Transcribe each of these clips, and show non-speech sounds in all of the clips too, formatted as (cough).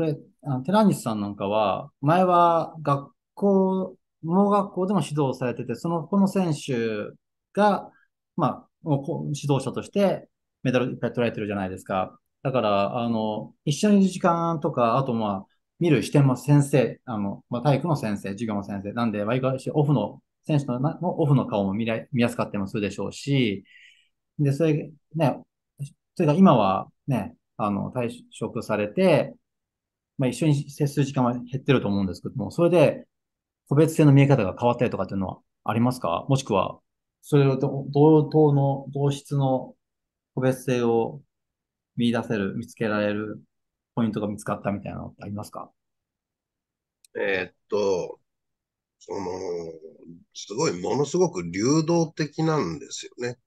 これ、あの寺西さんなんかは、前は学校、盲学校でも指導されてて、その、この選手が、まあ、指導者としてメダルいっぱい取られてるじゃないですか。だから、あの、一緒にいる時間とか、あとまあ、見る視点も先生、あの、まあ、体育の先生、授業の先生、なんで、わりかしオフの、選手のオフの顔も見見やすかったりもするでしょうし、で、それ、ね、それが今はね、あの、退職されて、まあ、一緒に接する時間は減ってると思うんですけども、それで個別性の見え方が変わったりとかっていうのはありますかもしくは、それを同等の、同質の個別性を見出せる、見つけられるポイントが見つかったみたいなのってありますかえー、っと、その、すごい、ものすごく流動的なんですよね。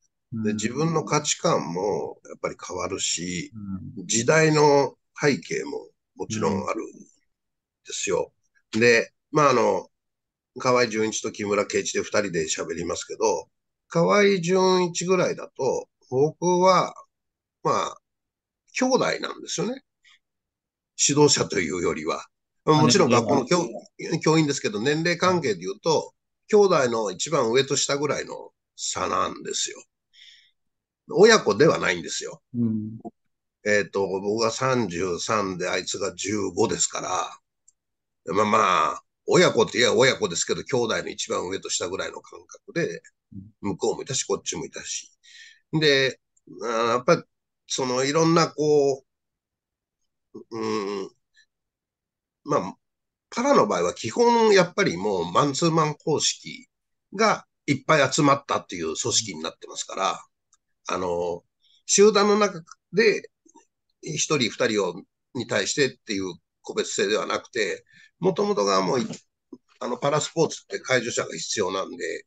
で自分の価値観もやっぱり変わるし、うん、時代の背景ももちろんあるんですよ。うん、で、まあ、あの、河合純一と木村敬一で二人で喋りますけど、河合純一ぐらいだと、僕は、まあ、兄弟なんですよね。指導者というよりは。もちろん学校の教教員ですけど、年齢関係で言うと、兄弟の一番上と下ぐらいの差なんですよ。親子ではないんですよ。うん、えっ、ー、と、僕が33であいつが15ですから、まあまあ、親子って言えば親子ですけど、兄弟の一番上と下ぐらいの感覚で、向こうもいたし、こっちもいたし。で、やっぱり、そのいろんなこう、うん、まあ、パラの場合は基本やっぱりもうマンツーマン方式がいっぱい集まったっていう組織になってますから、あの、集団の中で1人、2人をに対してっていう個別性ではなくて、もともとがもう、あの、パラスポーツって介助者が必要なんで、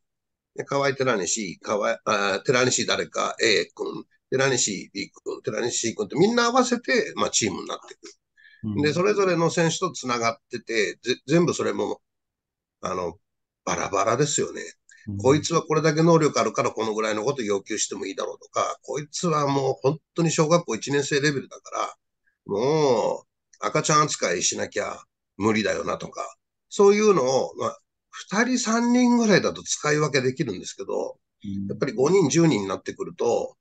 河合寺西、河合、あ寺西誰か A 君、寺西 B 君、寺西 C 君ってみんな合わせて、まあ、チームになってくる。うん、で、それぞれの選手と繋がってて、全部それも、あの、バラバラですよね。こいつはこれだけ能力あるからこのぐらいのこと要求してもいいだろうとか、こいつはもう本当に小学校1年生レベルだから、もう赤ちゃん扱いしなきゃ無理だよなとか、そういうのを、まあ、2人3人ぐらいだと使い分けできるんですけど、やっぱり5人10人になってくると、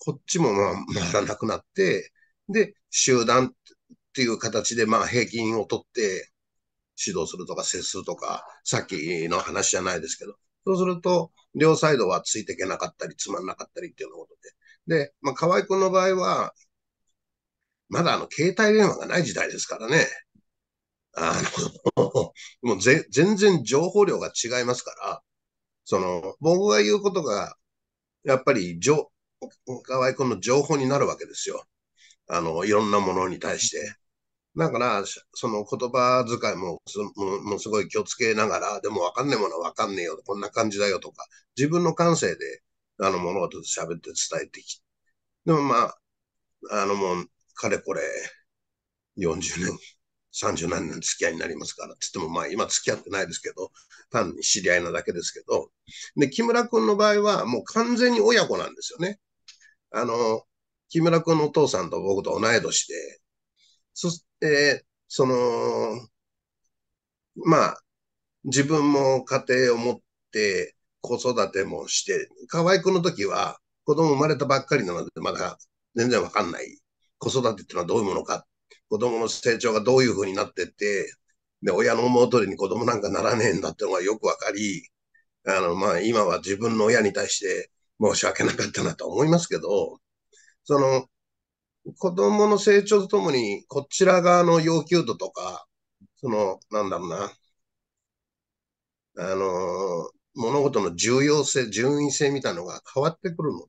こっちもまあ回らなくなって、で、集団っていう形でまあ平均を取って指導するとか接するとか、さっきの話じゃないですけど、そうすると、両サイドはついていけなかったり、つまんなかったりっていうのことで。で、まあ、河合くんの場合は、まだあの、携帯電話がない時代ですからね。あの (laughs) もう全然情報量が違いますから、その、僕が言うことが、やっぱり、河合くんの情報になるわけですよ。あの、いろんなものに対して。だから、その言葉遣いもすもすごい気をつけながら、でも分かんねえものは分かんねえよ、こんな感じだよとか、自分の感性で、あの、物事で喋って伝えてきて。でもまあ、あのもう、かれこれ、40年、30何年付き合いになりますから、つってもまあ今付き合ってないですけど、単に知り合いなだけですけど。で、木村君の場合はもう完全に親子なんですよね。あの、木村君のお父さんと僕と同い年で、そして、その、まあ、自分も家庭を持って、子育てもして、可愛くの時は、子供生まれたばっかりなので、まだ全然わかんない。子育てってのはどういうものか。子供の成長がどういうふうになってって、で、親の思う通りに子供なんかならねえんだってのがよくわかり、あの、まあ、今は自分の親に対して申し訳なかったなと思いますけど、その、子供の成長とともに、こちら側の要求度とか、その、なんだろうな、あの、物事の重要性、順位性みたいなのが変わってくるので、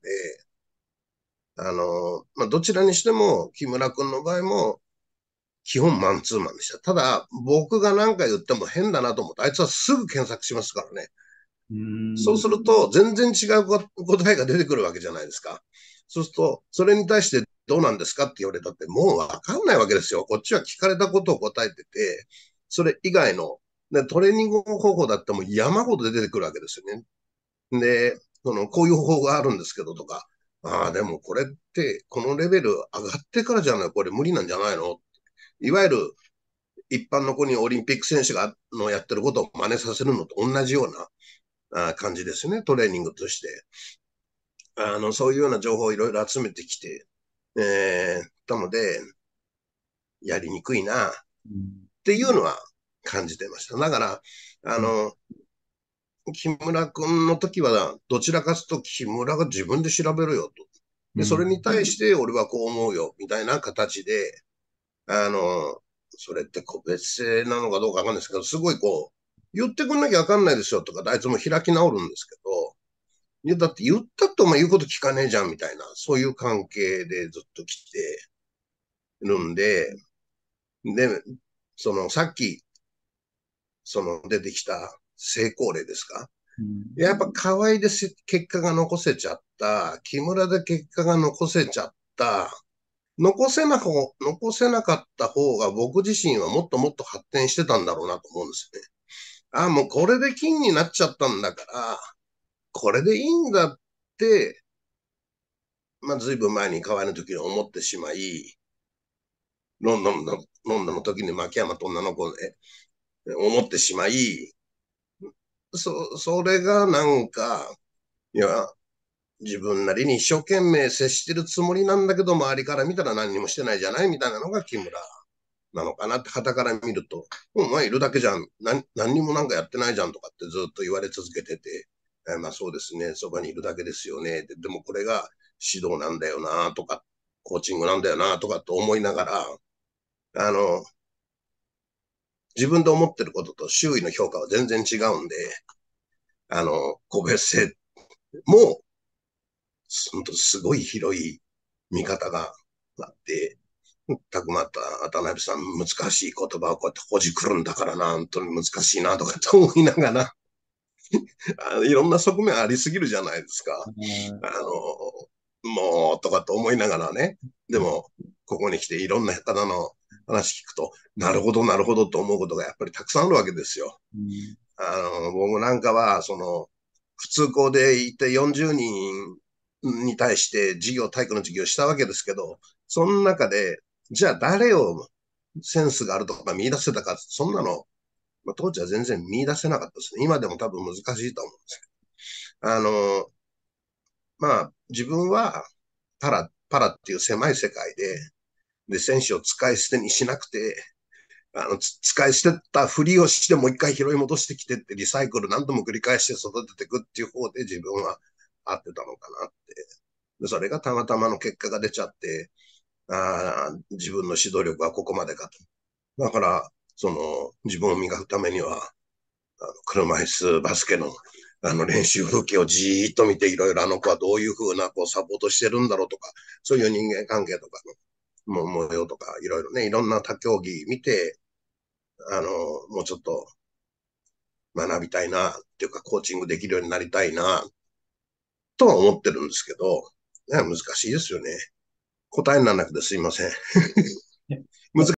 あの、まあ、どちらにしても、木村君の場合も、基本マンツーマンでした。ただ、僕が何か言っても変だなと思って、あいつはすぐ検索しますからね。うそうすると、全然違う答えが出てくるわけじゃないですか。そうすると、それに対してどうなんですかって言われたって、もうわかんないわけですよ。こっちは聞かれたことを答えてて、それ以外の、でトレーニング方法だっても山ほど出てくるわけですよね。で、その、こういう方法があるんですけどとか、ああ、でもこれって、このレベル上がってからじゃない、これ無理なんじゃないのいわゆる、一般の子にオリンピック選手がのやってることを真似させるのと同じような感じですね、トレーニングとして。あの、そういうような情報をいろいろ集めてきて、えー、なので、やりにくいな、っていうのは感じてました。だから、あの、木村君の時は、どちらかとと木村が自分で調べろよと。で、それに対して俺はこう思うよ、みたいな形で、あの、それって個別性なのかどうかわかんないですけど、すごいこう、言ってくんなきゃわかんないですよとか、あいつも開き直るんですけど、いや、だって言ったってお前言うこと聞かねえじゃんみたいな、そういう関係でずっと来てるんで、で、そのさっき、その出てきた成功例ですか、うん、やっぱ河合で結果が残せちゃった、木村で結果が残せちゃった、残せな方、残せなかった方が僕自身はもっともっと発展してたんだろうなと思うんですよね。ああ、もうこれで金になっちゃったんだから、これでいいんだって、まあ、随分前に河合の時に思ってしまい、ロンドンの、ロンドンの時に牧山と女の子で、思ってしまい、そ、それがなんか、いや、自分なりに一生懸命接してるつもりなんだけど、周りから見たら何にもしてないじゃないみたいなのが木村なのかなって、旗から見ると、お前いるだけじゃん。何、何にもなんかやってないじゃんとかってずっと言われ続けてて、えまあそうですね、そばにいるだけですよね。でもこれが指導なんだよなとか、コーチングなんだよなとかと思いながら、あの、自分で思ってることと周囲の評価は全然違うんで、あの、個別性も、本当すごい広い見方があって、たくまった渡辺さん難しい言葉をこうやってほじくるんだからな、本当に難しいなとかと思いながら、(laughs) あいろんな側面ありすぎるじゃないですか。あの、もうとかと思いながらね。でも、ここに来ていろんな方の話聞くと、なるほど、なるほどと思うことがやっぱりたくさんあるわけですよ。うん、あの、僕なんかは、その、普通校でいて40人に対して授業、体育の授業したわけですけど、その中で、じゃあ誰をセンスがあるとか見出せたか、そんなのまあ、当時は全然見出せなかったですね。今でも多分難しいと思うんですけど。あの、まあ、自分は、パラ、パラっていう狭い世界で、で、選手を使い捨てにしなくて、あの、使い捨てたふりをしてもう一回拾い戻してきてってリサイクル何度も繰り返して育てていくっていう方で自分は合ってたのかなって。でそれがたまたまの結果が出ちゃって、あ自分の指導力はここまでかと。だから、その、自分を磨くためには、あの車椅子バスケの、あの練習風景をじーっと見て、いろいろあの子はどういうふうな、こう、サポートしてるんだろうとか、そういう人間関係とかの、もう模様とか、いろいろね、いろんな他競技見て、あの、もうちょっと学びたいな、っていうか、コーチングできるようになりたいな、とは思ってるんですけど、いや難しいですよね。答えにならなくてすいません。難 (laughs)